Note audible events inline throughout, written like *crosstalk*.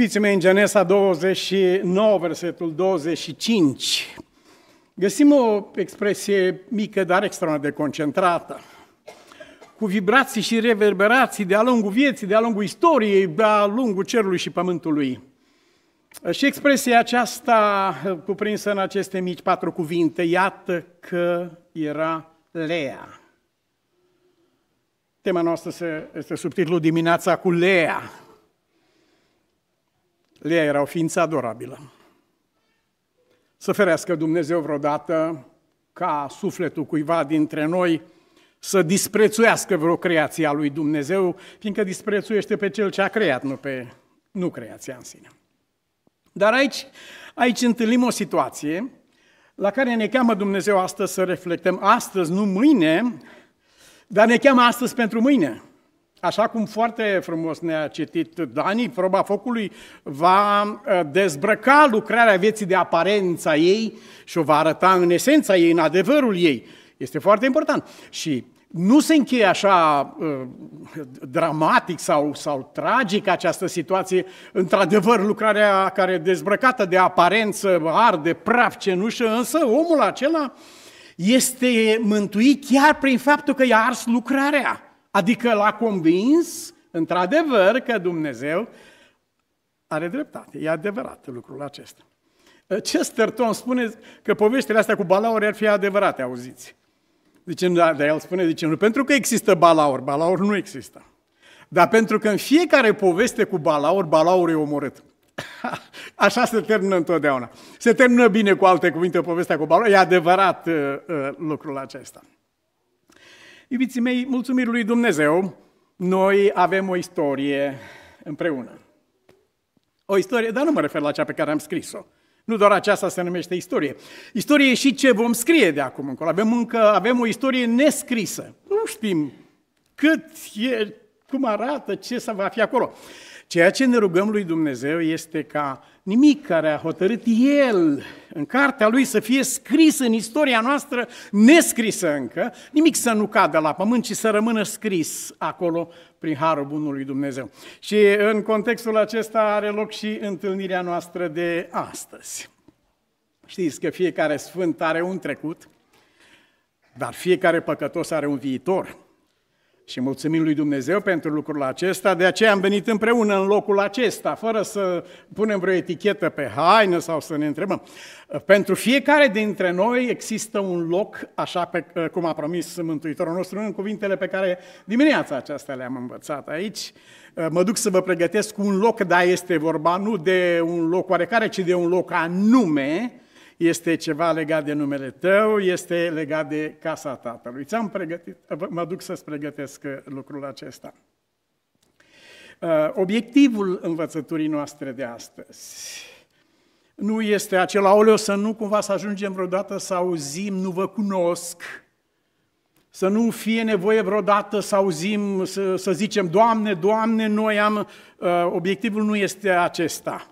Iubiții mei, în Genesa 29, versetul 25, găsim o expresie mică, dar extraordinar de concentrată. Cu vibrații și reverberații de-a lungul vieții, de-a lungul istoriei, de-a lungul cerului și pământului. Și expresia aceasta cuprinsă în aceste mici patru cuvinte, iată că era Lea. Tema noastră este subtitlul Dimineața cu Lea. Lea era o ființă adorabilă. Să ferească Dumnezeu vreodată ca sufletul cuiva dintre noi să disprețuiască vreo creație a lui Dumnezeu, fiindcă disprețuiește pe cel ce a creat, nu pe nu creația în sine. Dar aici, aici întâlnim o situație la care ne cheamă Dumnezeu astăzi să reflectăm. Astăzi, nu mâine, dar ne cheamă astăzi pentru mâine. Așa cum foarte frumos ne-a citit Dani, proba focului va ă, dezbrăca lucrarea vieții de aparența ei și o va arăta în esența ei, în adevărul ei. Este foarte important. Și nu se încheie așa uh, dramatic sau, sau tragic această situație. Într-adevăr, lucrarea care dezbrăcată de aparență arde praf cenușă, însă omul acela este mântuit chiar prin faptul că i-a ars lucrarea. Adică l-a convins, într-adevăr, că Dumnezeu are dreptate. E adevărat lucrul acesta. Ă, Chesterton spune că poveștile astea cu balauri ar fi adevărate, auziți. Deci, de da, dar el spune, zice, nu pentru că există balaur, balaur nu există. Dar pentru că în fiecare poveste cu balaur, balaur e omorât. *laughs* Așa se termină întotdeauna. Se termină bine cu alte cuvinte povestea cu balaur, e adevărat uh, uh, lucrul acesta. Iubiții mei, mulțumiri lui Dumnezeu, noi avem o istorie împreună. O istorie, dar nu mă refer la cea pe care am scris-o. Nu doar aceasta se numește istorie. Istorie e și ce vom scrie de acum încolo. Avem încă avem o istorie nescrisă. Nu știm cât e, cum arată, ce să va fi acolo. Ceea ce ne rugăm lui Dumnezeu este ca nimic care a hotărât El în cartea Lui să fie scris în istoria noastră, nescrisă încă, nimic să nu cadă la pământ, ci să rămână scris acolo prin Harul Bunului Dumnezeu. Și în contextul acesta are loc și întâlnirea noastră de astăzi. Știți că fiecare sfânt are un trecut, dar fiecare păcătos are un viitor. Și mulțumim lui Dumnezeu pentru lucrul acesta, de aceea am venit împreună în locul acesta, fără să punem vreo etichetă pe haină sau să ne întrebăm. Pentru fiecare dintre noi există un loc, așa pe, cum a promis Mântuitorul nostru, în cuvintele pe care dimineața aceasta le-am învățat aici. Mă duc să vă pregătesc un loc, dar este vorba nu de un loc oarecare, ci de un loc anume, este ceva legat de numele tău, este legat de casa tatălui. Ți-am pregătit, mă duc să-ți pregătesc uh, lucrul acesta. Uh, obiectivul învățăturii noastre de astăzi nu este acela, oleo, să nu cumva să ajungem vreodată să auzim, nu vă cunosc, să nu fie nevoie vreodată să auzim, să, să zicem, Doamne, Doamne, noi am... Uh, obiectivul nu este acesta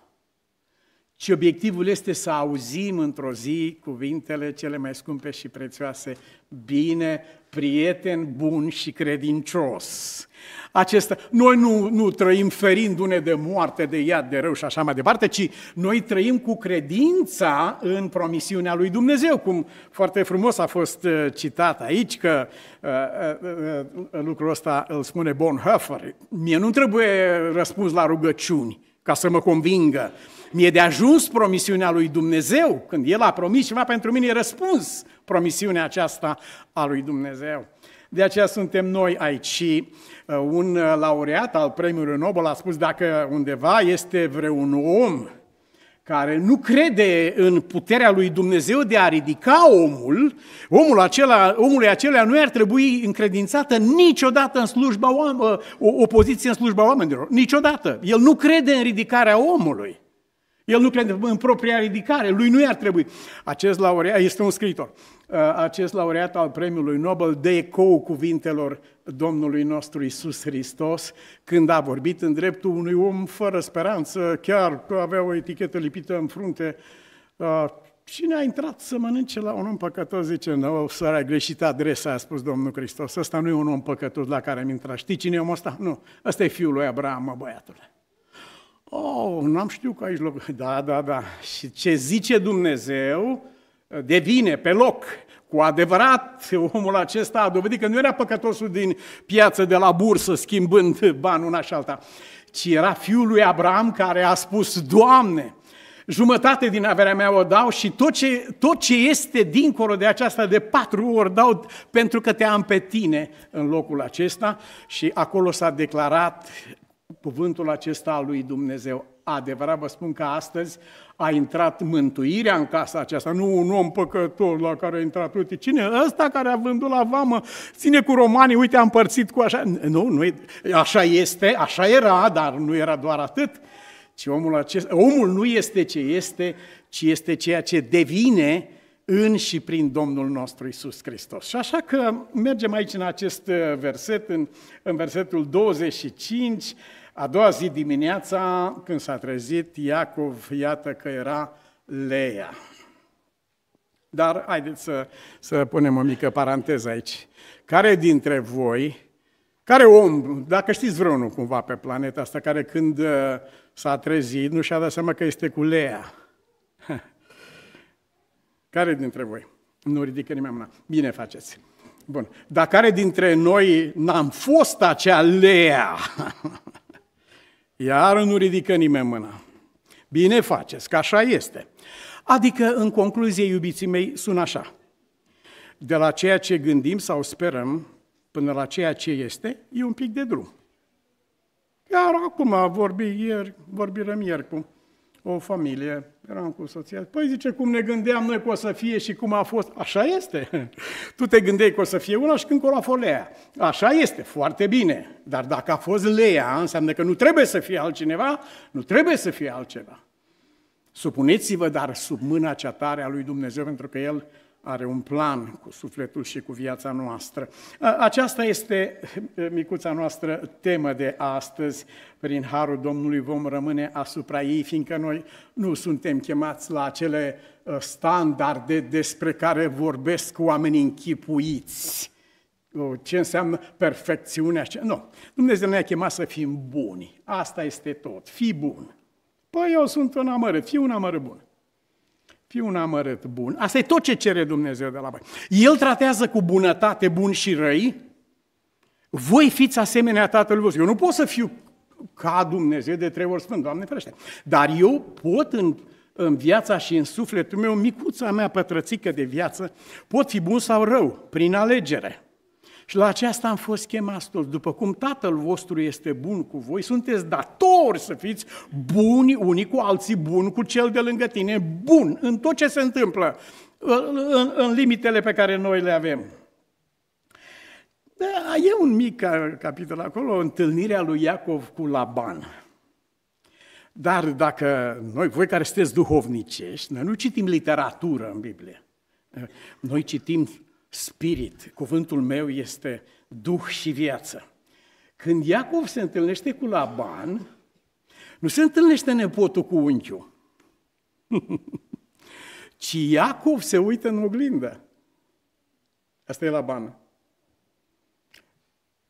ci obiectivul este să auzim într-o zi cuvintele cele mai scumpe și prețioase, bine, prieten bun și credincios. Acesta, noi nu, nu trăim ferindu-ne de moarte, de iad, de rău și așa mai departe, ci noi trăim cu credința în promisiunea lui Dumnezeu, cum foarte frumos a fost uh, citat aici, că uh, uh, uh, lucrul ăsta îl spune Bonhoeffer. Mie nu trebuie răspuns la rugăciuni, ca să mă convingă. Mi-e de ajuns promisiunea lui Dumnezeu. Când El a promis ceva pentru mine, e răspuns promisiunea aceasta a lui Dumnezeu. De aceea suntem noi aici și uh, un uh, laureat al premiului Nobel a spus dacă undeva este vreun om care nu crede în puterea lui Dumnezeu de a ridica omul, omul acela, omului acela nu ar trebui încredințată niciodată în slujba ă, o, o poziție în slujba oamenilor. Niciodată. El nu crede în ridicarea omului. El nu crede în propria ridicare, lui nu i-ar trebui. Acest laureat este un scriitor. Uh, acest laureat al premiului Nobel de ecou cuvintelor Domnului nostru Isus Hristos când a vorbit în dreptul unui om fără speranță, chiar că avea o etichetă lipită în frunte. și uh, ne a intrat să mănânce la un om păcătos, zice, nu, să a greșit adresa, a spus Domnul Hristos, ăsta nu e un om păcătos la care am intrat. Știi cine e omul ăsta? Nu, ăsta e fiul lui Abraham, mă, băiatule. Oh, n-am știut că aici loc. Da, da, da. Și ce zice Dumnezeu, devine pe loc cu adevărat, omul acesta a dovedit că nu era păcătosul din piață de la bursă, schimbând bani una și alta, ci era fiul lui Abraham care a spus, Doamne, jumătate din averea mea o dau și tot ce, tot ce este dincolo de aceasta de patru ori dau pentru că te am pe tine în locul acesta și acolo s-a declarat cuvântul acesta al lui Dumnezeu. Adevărat vă spun că astăzi a intrat mântuirea în casa aceasta, nu un om păcător la care a intrat, uite, cine ăsta care a vândut la vamă, ține cu romanii, uite, a împărțit cu așa, nu, nu e, așa este, așa era, dar nu era doar atât, ci omul, acest, omul nu este ce este, ci este ceea ce devine în și prin Domnul nostru Isus Hristos. Și așa că mergem aici în acest uh, verset, în, în versetul 25, a doua zi dimineața, când s-a trezit, Iacov, iată că era Leia. Dar haideți să, să punem o mică paranteză aici. Care dintre voi, care om, dacă știți vreunul cumva pe planeta asta, care când uh, s-a trezit, nu și-a dat seama că este cu Leia? *laughs* Care dintre voi? Nu ridică nimeni mâna. Bine faceți. Bun. Dar care dintre noi n-am fost acea Lea *laughs* Iar nu ridică nimeni mâna. Bine faceți, că așa este. Adică, în concluzie, iubiții mei, sunt așa. De la ceea ce gândim sau sperăm până la ceea ce este, e un pic de drum. Iar acum, vorbi ieri, vorbirăm ieri cu o familie, eram cu soția, păi zice, cum ne gândeam noi că o să fie și cum a fost, așa este. *laughs* Tu te gândeai că o să fie una și când a fost Lea. Așa este, foarte bine. Dar dacă a fost Lea, înseamnă că nu trebuie să fie altcineva, nu trebuie să fie altceva. Supuneți-vă, dar sub mâna cea tare a lui Dumnezeu, pentru că El are un plan cu sufletul și cu viața noastră. Aceasta este eh, micuța noastră temă de astăzi. Prin harul Domnului vom rămâne asupra ei, fiindcă noi nu suntem chemați la acele eh, standarde despre care vorbesc oamenii închipuiți. Ce înseamnă perfecțiunea? Nu, Dumnezeu ne-a chemat să fim buni. Asta este tot. Fii bun. Păi eu sunt un amărât, Fii un amărât bun. Fii un amărât bun. Asta e tot ce cere Dumnezeu de la voi. El tratează cu bunătate bun și răi. Voi fiți asemenea Tatălui vostru. Eu nu pot să fiu ca Dumnezeu de trei ori spun, Doamne ferește. Dar eu pot în, în viața și în sufletul meu, micuța mea pătrățică de viață, pot fi bun sau rău, prin alegere. Și la aceasta am fost chemați toți. După cum Tatăl vostru este bun cu voi, sunteți datori să fiți buni unii cu alții, buni cu cel de lângă tine, bun în tot ce se întâmplă, în, în limitele pe care noi le avem. Da, e un mic capitol acolo, întâlnirea lui Iacov cu Laban. Dar dacă noi, voi care sunteți duhovnicești, noi nu citim literatură în Biblie. Noi citim spirit, cuvântul meu este duh și viață. Când Iacov se întâlnește cu Laban, nu se întâlnește nepotul cu unchiul, *laughs* ci Iacov se uită în oglindă. Asta e Laban.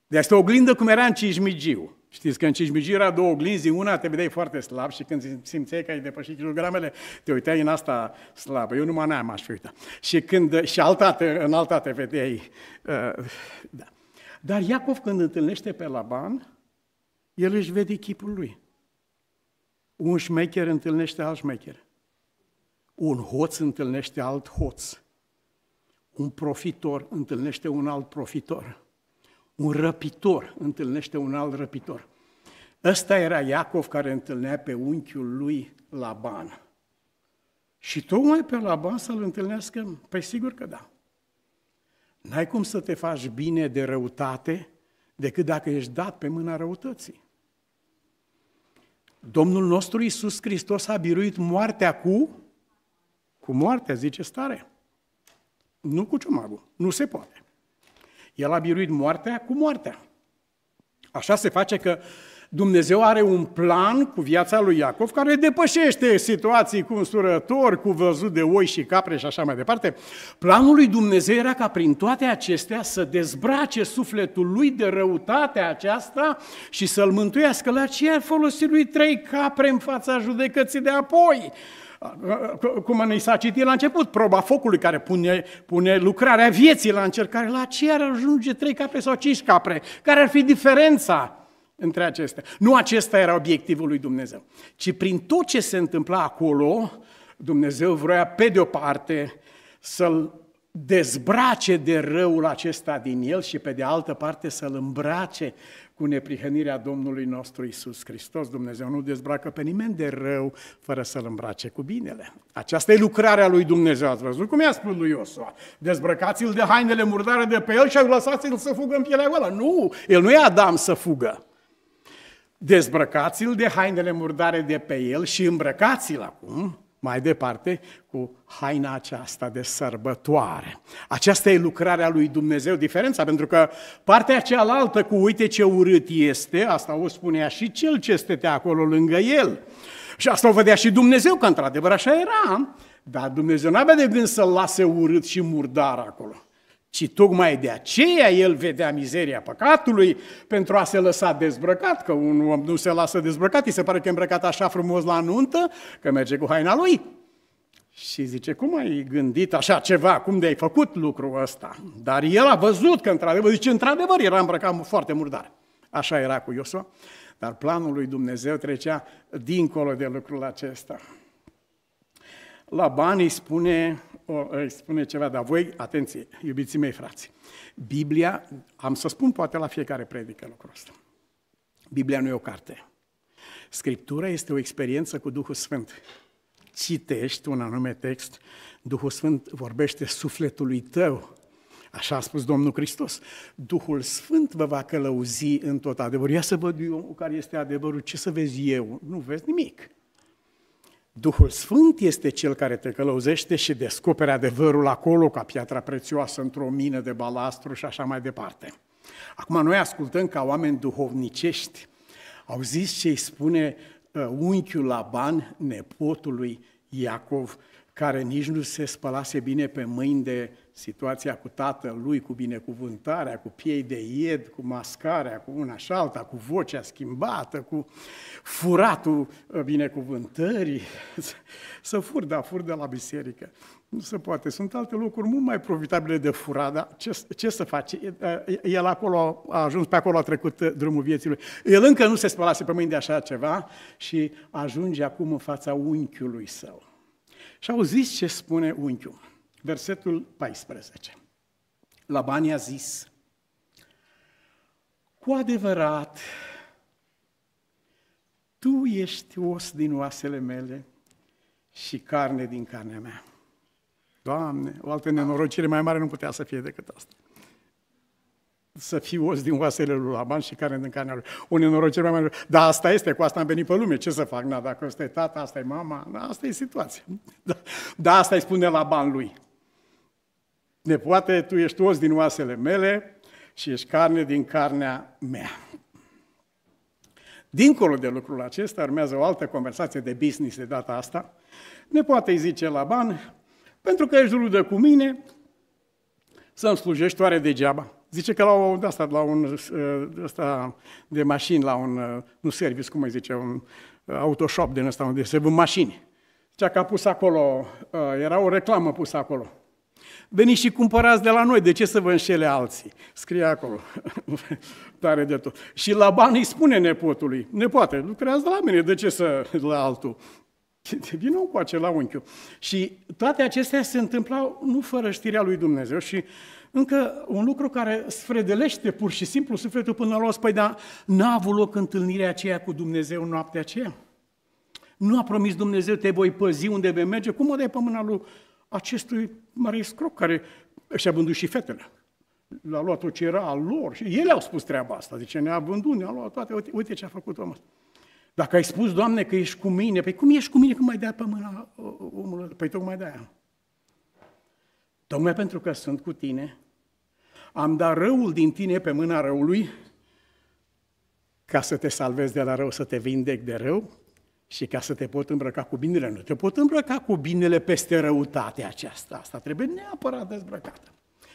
De asta oglindă cum era în Cismigiu. Știți că în cismigie era două oglinzi, una te vedeai foarte slab și când simțeai că ai depășit kilogramele, te uiteai în asta slabă. Eu numai n-am aș fi uitat. Și, când, și alta te, în alta te vedeai. Uh, da. Dar Iacov când întâlnește pe Laban, el își vede chipul lui. Un șmecher întâlnește alt șmecher. Un hoț întâlnește alt hoț. Un profitor întâlnește un alt profitor un răpitor întâlnește un alt răpitor. Ăsta era Iacov care întâlnea pe unchiul lui Laban. Și tocmai pe Laban să-l întâlnească? Păi sigur că da. N-ai cum să te faci bine de răutate decât dacă ești dat pe mâna răutății. Domnul nostru Iisus Hristos a biruit moartea cu, cu moartea, zice stare. Nu cu ciumagul. Nu se poate. El a biruit moartea cu moartea. Așa se face că Dumnezeu are un plan cu viața lui Iacov care depășește situații cu însurători, cu văzut de oi și capre și așa mai departe. Planul lui Dumnezeu era ca prin toate acestea să dezbrace sufletul lui de răutatea aceasta și să-l mântuiască. La ce ar folosi lui trei capre în fața judecății de apoi? cum ni s-a citit la început, proba focului care pune, pune lucrarea vieții la încercare, la ce ar ajunge trei capre sau cinci capre? Care ar fi diferența între acestea? Nu acesta era obiectivul lui Dumnezeu, ci prin tot ce se întâmpla acolo, Dumnezeu vroia pe de o parte să-l dezbrace de răul acesta din el și pe de altă parte să-l îmbrace cu neprihănirea Domnului nostru Isus Hristos. Dumnezeu nu dezbracă pe nimeni de rău fără să-l îmbrace cu binele. Aceasta e lucrarea lui Dumnezeu. Ați văzut cum i-a spus lui Iosua? Dezbrăcați-l de hainele murdare de pe el și lăsați-l să fugă în pielea goală. Nu, el nu e Adam să fugă. Dezbrăcați-l de hainele murdare de pe el și îmbrăcați-l acum mai departe cu haina aceasta de sărbătoare. Aceasta e lucrarea lui Dumnezeu, diferența, pentru că partea cealaltă cu uite ce urât este, asta o spunea și cel ce stătea acolo lângă el. Și asta o vedea și Dumnezeu, că într-adevăr așa era, dar Dumnezeu n-avea de gând să-l lase urât și murdar acolo ci tocmai de aceea el vedea mizeria păcatului pentru a se lăsa dezbrăcat, că un om nu se lasă dezbrăcat, îi se pare că e îmbrăcat așa frumos la nuntă, că merge cu haina lui. Și zice, cum ai gândit așa ceva, cum de-ai făcut lucrul ăsta? Dar el a văzut că, într-adevăr, zice, într-adevăr, era îmbrăcat foarte murdar. Așa era cu Iosua, dar planul lui Dumnezeu trecea dincolo de lucrul acesta. La bani spune o, îi spune ceva, dar voi, atenție, iubiții mei frați, Biblia, am să spun poate la fiecare predică lucrul ăsta, Biblia nu e o carte. Scriptura este o experiență cu Duhul Sfânt. Citești un anume text, Duhul Sfânt vorbește sufletului tău, Așa a spus Domnul Hristos. Duhul Sfânt vă va călăuzi în tot adevărul. Ia să văd eu care este adevărul, ce să vezi eu? Nu vezi nimic. Duhul Sfânt este cel care te călăuzește și descoperă adevărul acolo ca piatra prețioasă într-o mină de balastru și așa mai departe. Acum noi ascultăm ca oameni duhovnicești. Au zis ce îi spune uh, unchiul Laban nepotului Iacov care nici nu se spălase bine pe mâini de situația cu lui, cu binecuvântarea, cu piei de ied, cu mascarea, cu una și alta, cu vocea schimbată, cu furatul uh, binecuvântării. *laughs* Să fur, da, fur de la biserică. Nu se poate. Sunt alte lucruri mult mai profitabile de furat, dar ce, ce să faci? El acolo a ajuns, pe acolo a trecut uh, drumul vieții lui. El încă nu se spălase pe mâini de așa ceva și ajunge acum în fața unchiului său și auziți ce spune unchiul, versetul 14. La bani a zis, cu adevărat, tu ești os din oasele mele și carne din carnea mea. Doamne, o altă nenorocire mai mare nu putea să fie decât asta să fii os din oasele lui Laban și care din carnea lui. O nenorocire mai mare. Dar asta este, cu asta am venit pe lume, ce să fac? Na, dacă asta e tata, asta e mama, na, asta e situația. Da, da asta îi spune Laban lui. Ne poate, tu ești os din oasele mele și ești carne din carnea mea. Dincolo de lucrul acesta, urmează o altă conversație de business de data asta. Ne poate îi zice Laban, pentru că ești rudă cu mine, să-mi slujești oare degeaba. Zice că la un, asta, la un asta ă, de mașini, la un, ă, nu service, cum mai zice, un ă, autoshop din ăsta unde se vând mașini. Cea că a pus acolo, era o reclamă pusă acolo. Veniți și cumpărați de la noi, de ce să vă înșele alții? Scrie acolo, *laughs* tare de tot. Și la bani îi spune nepotului, nepoate, lucrează la mine, de ce să *laughs* la altul? *laughs* Vină cu acela unchiul. Și toate acestea se întâmplau nu fără știrea lui Dumnezeu și uh, încă un lucru care sfredelește pur și simplu sufletul până la os, păi dar n-a avut loc întâlnirea aceea cu Dumnezeu în noaptea aceea? Nu a promis Dumnezeu, te voi păzi unde vei merge, cum o dai pe mâna lui acestui mare scroc care și-a vândut și fetele? L-a luat tot ce era al lor și ele au spus treaba asta, zice, ne-a vândut, ne-a luat toate, uite, uite ce a făcut omul Dacă ai spus, Doamne, că ești cu mine, păi cum ești cu mine când mai dai pe mâna omului? Păi tocmai de-aia. Tocmai pentru că sunt cu tine, am dat răul din tine pe mâna răului ca să te salvezi de la rău, să te vindec de rău și ca să te pot îmbrăca cu binele. Nu te pot îmbrăca cu binele peste răutatea aceasta. Asta trebuie neapărat dezbrăcată.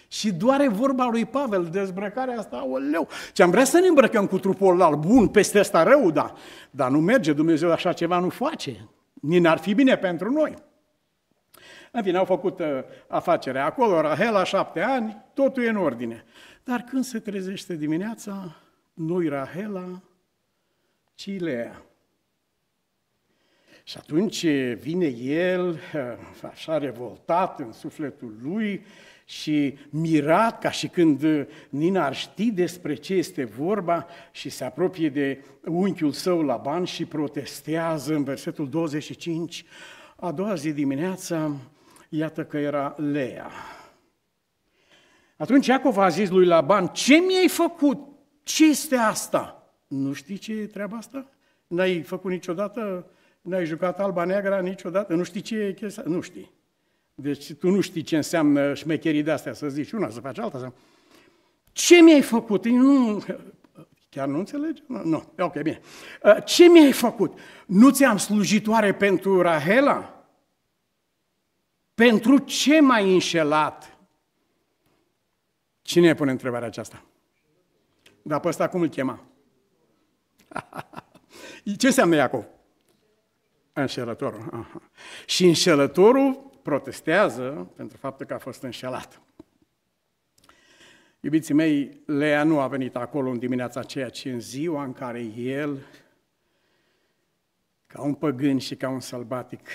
Și doare vorba lui Pavel, dezbrăcarea asta, o leu. Ce am vrea să ne îmbrăcăm cu trupul al bun, peste asta rău, da. Dar nu merge, Dumnezeu așa ceva nu face. Nici n-ar fi bine pentru noi. În fine, au făcut uh, afacerea acolo, Rahel la șapte ani, totul e în ordine. Dar când se trezește dimineața, nu-i Rahela, ci Lea. Și atunci uh, vine el, uh, așa revoltat în sufletul lui și mirat, ca și când Nina ar ști despre ce este vorba și se apropie de unchiul său la ban și protestează în versetul 25. A doua zi dimineața, iată că era Lea. Atunci Iacov a zis lui Laban, ce mi-ai făcut? Ce este asta? Nu știi ce e treaba asta? N-ai făcut niciodată, n-ai jucat alba neagră niciodată, nu știi ce e chestia? Nu știi. Deci tu nu știi ce înseamnă șmecherii de-astea, să zici una, să faci alta. Să... Ce mi-ai făcut? Nu, chiar nu înțelegi? Nu, nu. ok, bine. Ce mi-ai făcut? Nu ți-am slujitoare pentru Rahela? Pentru ce m-ai înșelat? Cine pune întrebarea aceasta? Dar pe ăsta cum îl chema? *laughs* ce înseamnă Iacov? Înșelătorul. Aha. Și înșelătorul protestează pentru faptul că a fost înșelat. Iubiții mei, Lea nu a venit acolo în dimineața aceea, ci în ziua în care el, ca un păgân și ca un sălbatic,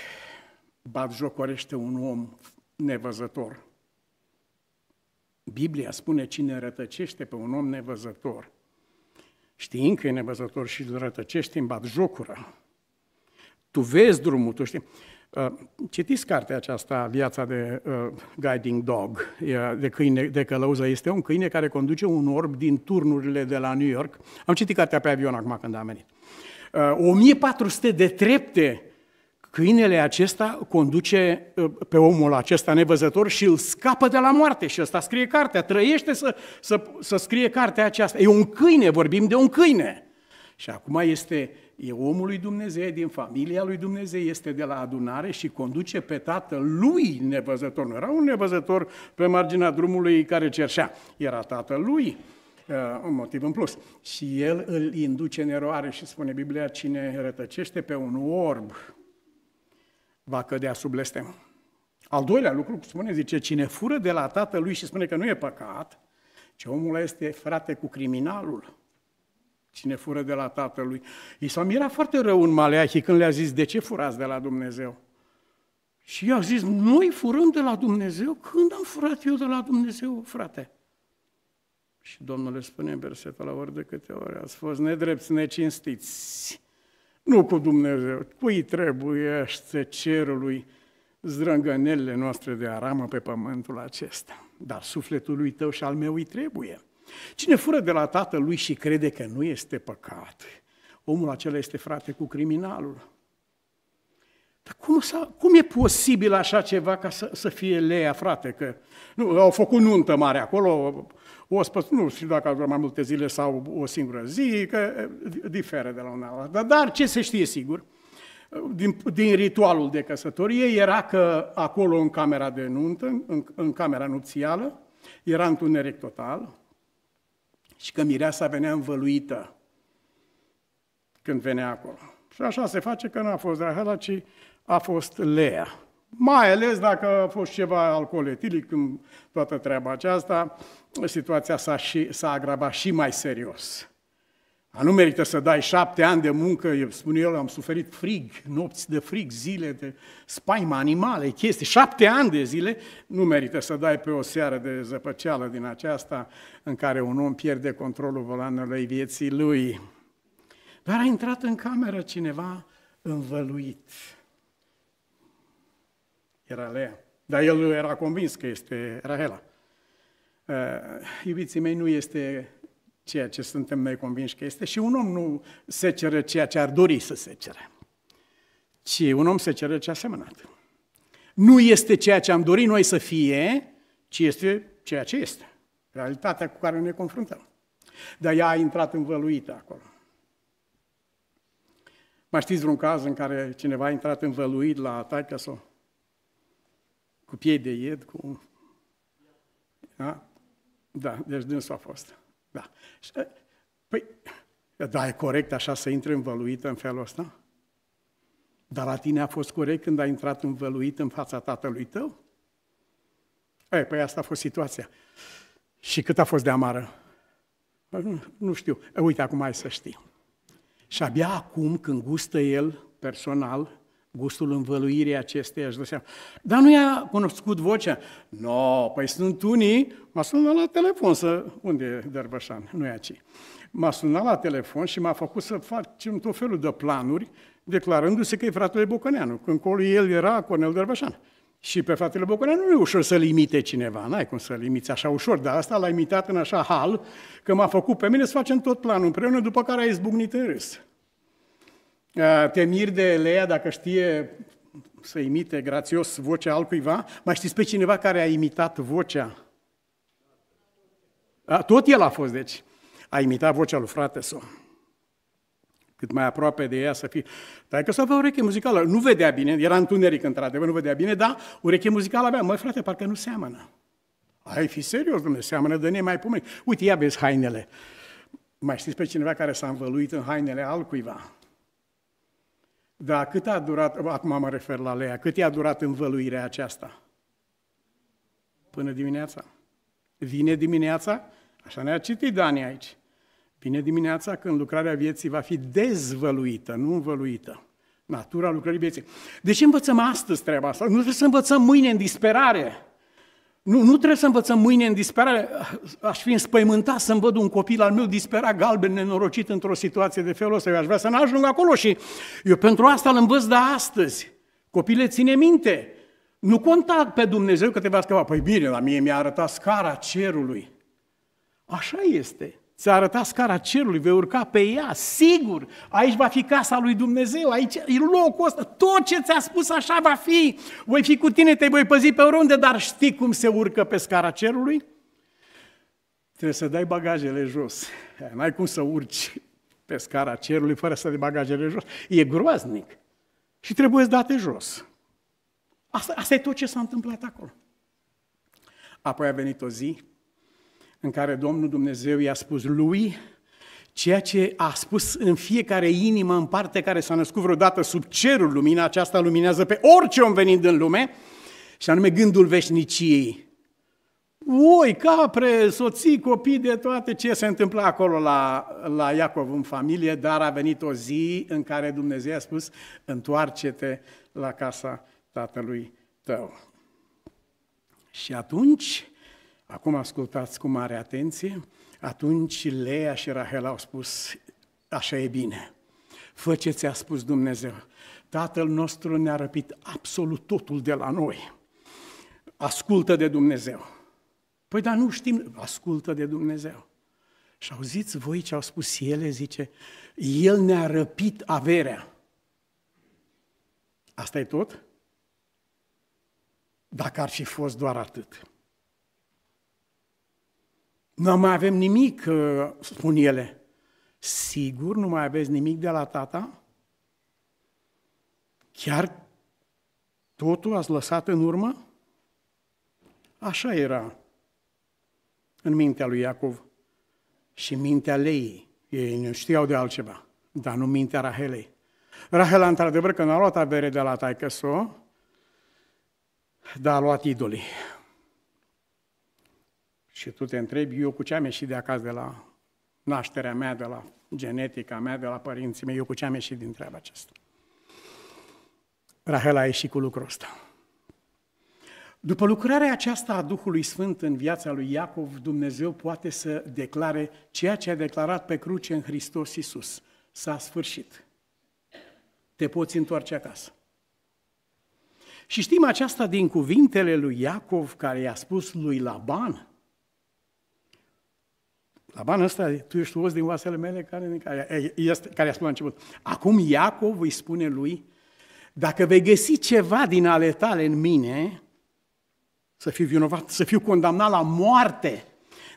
batjocorește un om nevăzător. Biblia spune cine rătăcește pe un om nevăzător, știind că e nevăzător și îl rătăcește în batjocură. Tu vezi drumul, tu știi. Uh, citiți cartea aceasta, Viața de uh, Guiding Dog, de, câine, de călăuză. Este un câine care conduce un orb din turnurile de la New York. Am citit cartea pe avion acum când am venit. Uh, 1400 de trepte câinele acesta conduce ă, pe omul acesta nevăzător și îl scapă de la moarte. Și ăsta scrie cartea, trăiește să, să, să scrie cartea aceasta. E un câine, vorbim de un câine. Și acum este, e omul lui Dumnezeu, din familia lui Dumnezeu, este de la adunare și conduce pe tatăl lui nevăzător. Nu era un nevăzător pe marginea drumului care cerșea, era tatăl lui ă, un motiv în plus. Și el îl induce în eroare și spune Biblia, cine rătăcește pe un orb, va cădea sub blestem. Al doilea lucru, spune, zice, cine fură de la tatălui și spune că nu e păcat, ce omul este frate cu criminalul. Cine fură de la tatălui. I s-a mirat foarte rău în Maleahii când le-a zis, de ce furați de la Dumnezeu? Și i-a zis, noi furăm de la Dumnezeu? Când am furat eu de la Dumnezeu, frate? Și Domnul le spune în versetul la ori de câte ori, ați fost nedrepti, necinstiți, nu cu Dumnezeu. Cui trebuie să cerului zdrângănelele noastre de aramă pe pământul acesta? Dar lui tău și al meu îi trebuie. Cine fură de la tatălui și crede că nu este păcat, omul acela este frate cu criminalul. Dar cum, cum e posibil așa ceva ca să, să fie Lea, frate? Că nu, au făcut nuntă mare acolo, ospăț, nu știu dacă au mai multe zile sau o singură zi, că diferă de la un alt. Dar, dar ce se știe sigur, din, din ritualul de căsătorie, era că acolo în camera de nuntă, în, în camera nupțială, era întuneric total și că mireasa venea învăluită când venea acolo. Și așa se face că nu a fost Rahela, ci a fost lea. Mai ales dacă a fost ceva alcool etilic în toată treaba aceasta, situația s-a, și, s-a agravat și mai serios. A nu merită să dai șapte ani de muncă, spun eu, am suferit frig, nopți de frig, zile de spaima animale, chestii, șapte ani de zile, nu merită să dai pe o seară de zăpăceală din aceasta în care un om pierde controlul volanului vieții lui. Dar a intrat în cameră cineva învăluit. Era Lea. Dar el nu era convins că este Rahela. Eh, iubiții mei, nu este ceea ce suntem noi convinși că este și un om nu se cere ceea ce ar dori să se cere, ci un om se cere ce a semănat. Nu este ceea ce am dorit noi să fie, ci este ceea ce este, realitatea cu care ne confruntăm. Dar ea a intrat învăluită acolo. Mai știți vreun caz în care cineva a intrat învăluit la taică sau cu piei de ied, cu... Da? Da, deci dânsul a fost. Da. Ă, păi, da, e corect așa să intre învăluită în felul ăsta? Dar la tine a fost corect când a intrat învăluit în fața tatălui tău? Ei, păi asta a fost situația. Și cât a fost de amară? Păi, nu, nu știu. Uite, acum mai să știi. Și abia acum, când gustă el personal, gustul învăluirii acesteia, își dă seama. Dar nu i-a cunoscut vocea. No, păi sunt unii, m-a sunat la telefon să... Unde e Dărbășan? Nu e aici. M-a sunat la telefon și m-a făcut să facem tot felul de planuri, declarându-se că e fratele Bocăneanu, când colo el era Cornel Dărbășan. Și pe fratele Bocăneanu nu e ușor să limite cineva, n-ai cum să limiți așa ușor, dar asta l-a imitat în așa hal, că m-a făcut pe mine să facem tot planul împreună, după care a izbucnit în râs. Eh, te miri de Elea dacă știe să imite grațios vocea altcuiva. Mai știți pe cineva care a imitat vocea? A, tot el a fost, deci. A imitat vocea lui frate său. Cât mai aproape de ea să fie. Dar că să avea ureche muzicală. Nu vedea bine, era întuneric într-adevăr, nu vedea bine, dar ureche muzicală avea. Măi, frate, parcă nu seamănă. Ai fi serios, domnule, seamănă de mai pumeni. Uite, ia vezi hainele. Mai știți pe cineva care s-a învăluit în hainele altcuiva? Dar cât a durat, acum mă refer la Lea, cât i-a durat învăluirea aceasta? Până dimineața. Vine dimineața, așa ne-a citit Dani aici, vine dimineața când lucrarea vieții va fi dezvăluită, nu învăluită. Natura lucrării vieții. De deci ce învățăm astăzi treaba asta? Nu trebuie să învățăm mâine în disperare. Nu, nu trebuie să învățăm mâine în disperare. Aș fi înspăimântat să-mi văd un copil al meu disperat, galben, nenorocit într-o situație de felul ăsta. Eu aș vrea să nu ajung acolo și eu pentru asta îl învăț de astăzi. Copile, ține minte, nu conta pe Dumnezeu că te va scăpa. Păi bine, la mie mi-a arătat scara cerului. Așa este. Ți-a arătat scara cerului, vei urca pe ea, sigur, aici va fi casa lui Dumnezeu, aici e locul ăsta, tot ce ți-a spus așa va fi, voi fi cu tine, te voi păzi pe oriunde, dar știi cum se urcă pe scara cerului? Trebuie să dai bagajele jos, n-ai cum să urci pe scara cerului fără să dai bagajele jos, e groaznic și trebuie să date jos. Asta, asta e tot ce s-a întâmplat acolo. Apoi a venit o zi în care Domnul Dumnezeu i-a spus lui ceea ce a spus în fiecare inimă, în parte care s-a născut vreodată sub cerul, lumina aceasta luminează pe orice om venind în lume, și anume gândul veșniciei. Oi, capre, soții, copii de toate ce se întâmplă acolo la, la Iacov în familie, dar a venit o zi în care Dumnezeu a spus, întoarce-te la casa tatălui tău. Și atunci, Acum ascultați cu mare atenție. Atunci Lea și Rahel au spus, așa e bine. Fă ce ți-a spus Dumnezeu. Tatăl nostru ne-a răpit absolut totul de la noi. Ascultă de Dumnezeu. Păi dar nu știm, ascultă de Dumnezeu. Și auziți voi ce au spus ele, zice, El ne-a răpit averea. Asta e tot? Dacă ar fi fost doar atât. Nu mai avem nimic, uh, spun ele. Sigur, nu mai aveți nimic de la tata? Chiar totul ați lăsat în urmă? Așa era în mintea lui Iacov și mintea lei. Ei nu știau de altceva, dar nu mintea Rahelei. Rahela, într-adevăr, că nu a luat avere de la taică dar a luat idolii. Și tu te întrebi, eu cu ce am ieșit de acasă de la nașterea mea, de la genetica mea, de la părinții mei, eu cu ce am ieșit din treaba aceasta. Rahela a ieșit cu lucrul ăsta. După lucrarea aceasta a Duhului Sfânt în viața lui Iacov, Dumnezeu poate să declare ceea ce a declarat pe cruce în Hristos Iisus. S-a sfârșit. Te poți întoarce acasă. Și știm aceasta din cuvintele lui Iacov care i-a spus lui Laban, la bani ăsta, tu ești os din oasele mele care, care, este, care a spus la început. Acum Iacov îi spune lui, dacă vei găsi ceva din ale tale în mine, să fiu vinovat, să fiu condamnat la moarte,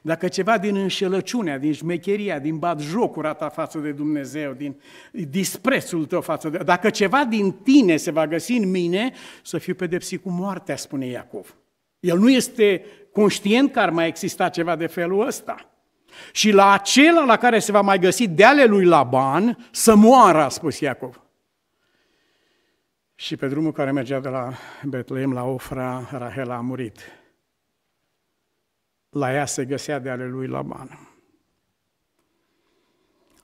dacă ceva din înșelăciunea, din șmecheria, din jocura ta față de Dumnezeu, din disprețul tău față de... Dacă ceva din tine se va găsi în mine, să fiu pedepsit cu moartea, spune Iacov. El nu este conștient că ar mai exista ceva de felul ăsta. Și la acela la care se va mai găsi de ale lui Laban, să moară, a spus Iacov. Și pe drumul care mergea de la Betlehem la Ofra, Rahela a murit. La ea se găsea de ale lui Laban.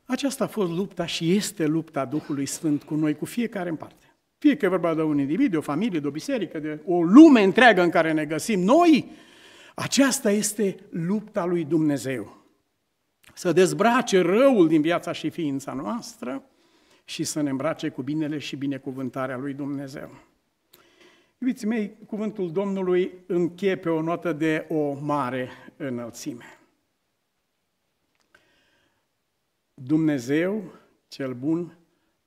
Aceasta a fost lupta și este lupta Duhului Sfânt cu noi, cu fiecare în parte. Fie că e vorba de un individ, de o familie, de o biserică, de o lume întreagă în care ne găsim noi, aceasta este lupta lui Dumnezeu să dezbrace răul din viața și ființa noastră și să ne îmbrace cu binele și binecuvântarea lui Dumnezeu. Iubiți mei, cuvântul Domnului încheie pe o notă de o mare înălțime. Dumnezeu cel bun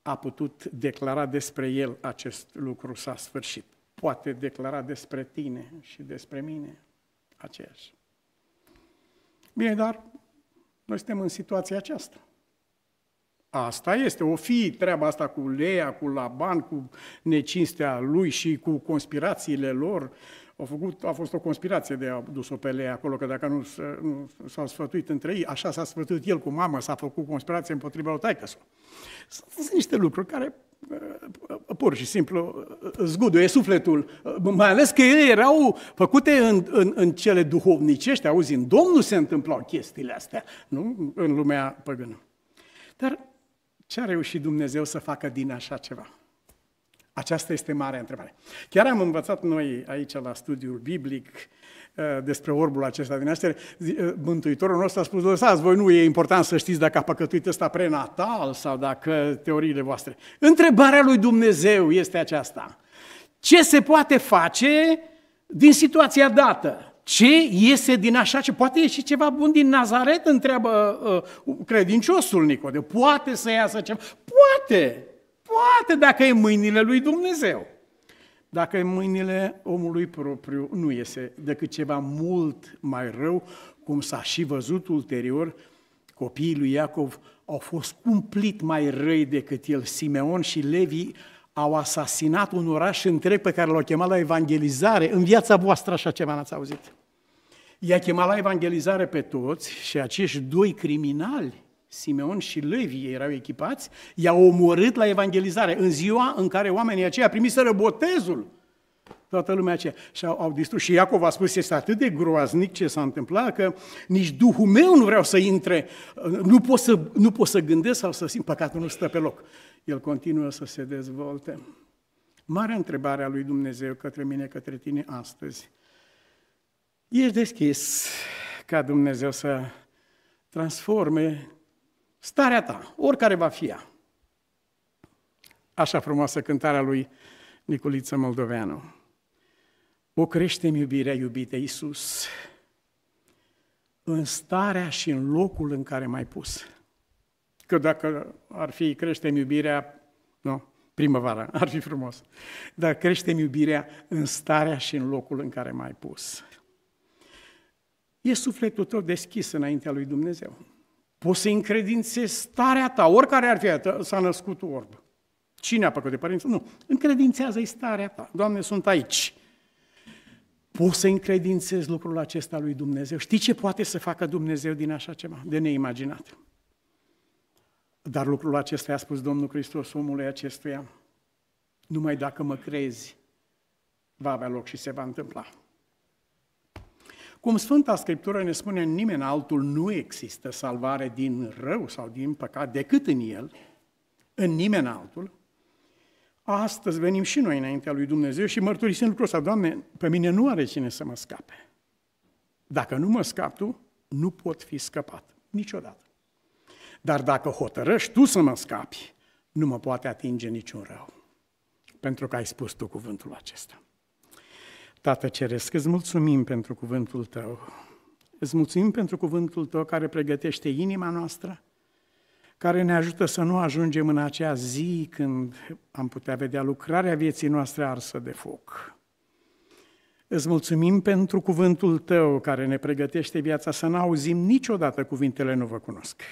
a putut declara despre el acest lucru s-a sfârșit. Poate declara despre tine și despre mine aceeași. Bine, dar noi suntem în situația aceasta. Asta este, o fi treaba asta cu Lea, cu Laban, cu necinstea lui și cu conspirațiile lor. A, făcut, a fost o conspirație de a dus-o pe Leia acolo, că dacă nu, nu s-au sfătuit între ei, așa s-a sfătuit el cu mama, s-a făcut conspirație împotriva lui taică Sunt niște lucruri care pur și simplu zguduie sufletul, mai ales că ele erau făcute în, în, în cele duhovnicești, auzi, în Domnul se întâmplau chestiile astea, nu în lumea păgână. Dar ce a reușit Dumnezeu să facă din așa ceva? Aceasta este marea întrebare. Chiar am învățat noi aici la studiul biblic Eh, despre orbul acesta din astea, eh, Mântuitorul nostru a spus, lăsați, voi nu e important să știți dacă a păcătuit ăsta prenatal sau dacă teoriile voastre. Întrebarea lui Dumnezeu este aceasta. Ce se poate face din situația dată? Ce iese din așa ce? Poate ieși ceva bun din Nazaret, întreabă uh, uh credinciosul Nicodem. Poate să iasă ceva? Poate! Poate dacă e mâinile lui Dumnezeu dacă în mâinile omului propriu nu iese decât ceva mult mai rău, cum s-a și văzut ulterior, copiii lui Iacov au fost cumplit mai răi decât el. Simeon și Levi au asasinat un oraș întreg pe care l-au chemat la evangelizare. În viața voastră așa ceva n-ați auzit. I-a chemat la evangelizare pe toți și acești doi criminali Simeon și Levi erau echipați, i au omorât la evangelizare, în ziua în care oamenii aceia primiseră botezul. Toată lumea aceea. Și au, au distrus. Și Iacov a spus, este atât de groaznic ce s-a întâmplat, că nici Duhul meu nu vreau să intre. Nu pot să, nu pot să gândesc sau să simt. Păcatul nu stă pe loc. El continuă să se dezvolte. Marea întrebare a lui Dumnezeu către mine, către tine astăzi. Ești deschis ca Dumnezeu să transforme Starea ta, oricare va fi ea. Așa frumoasă cântarea lui Niculiță Moldoveanu. O creștem iubirea, iubite Iisus, în starea și în locul în care m-ai pus. Că dacă ar fi creștem iubirea, nu, primăvara, ar fi frumos. Dar creștem iubirea în starea și în locul în care m-ai pus. E sufletul tău deschis înaintea lui Dumnezeu. Poți să încredințezi starea ta, oricare ar fi s-a născut orb. Cine a păcătuit părinții? Nu. Încredințează-i starea ta. Doamne, sunt aici. Poți să încredințezi lucrul acesta lui Dumnezeu. Știi ce poate să facă Dumnezeu din așa ceva? De neimaginat. Dar lucrul acesta a spus Domnul Hristos omului acestuia, numai dacă mă crezi, va avea loc și se va întâmpla. Cum Sfânta Scriptură ne spune, nimeni altul nu există salvare din rău sau din păcat decât în el, în nimeni altul, astăzi venim și noi înaintea lui Dumnezeu și mărturisim lucrul ăsta, Doamne, pe mine nu are cine să mă scape. Dacă nu mă scap Tu, nu pot fi scăpat, niciodată. Dar dacă hotărăști Tu să mă scapi, nu mă poate atinge niciun rău, pentru că ai spus Tu cuvântul acesta. Tată Ceresc, îți mulțumim pentru cuvântul Tău. Îți mulțumim pentru cuvântul Tău care pregătește inima noastră, care ne ajută să nu ajungem în acea zi când am putea vedea lucrarea vieții noastre arsă de foc. Îți mulțumim pentru cuvântul Tău care ne pregătește viața să nu auzim niciodată cuvintele nu vă cunosc.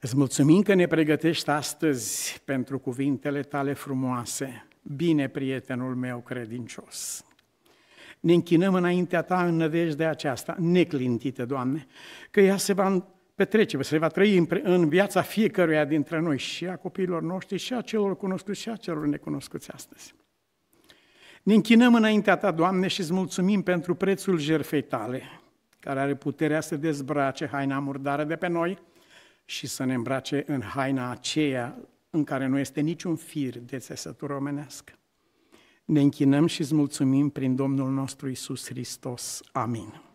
Îți mulțumim că ne pregătești astăzi pentru cuvintele Tale frumoase, Bine, prietenul meu credincios! Ne închinăm înaintea ta în de aceasta, neclintită, Doamne, că ea se va petrece, se va trăi în viața fiecăruia dintre noi, și a copiilor noștri, și a celor cunoscuți, și a celor necunoscuți astăzi. Ne închinăm înaintea ta, Doamne, și îți mulțumim pentru prețul jerfei tale, care are puterea să dezbrace haina murdară de pe noi și să ne îmbrace în haina aceea în care nu este niciun fir de țesătură omenească. Ne închinăm și îți mulțumim prin Domnul nostru Isus Hristos. Amin.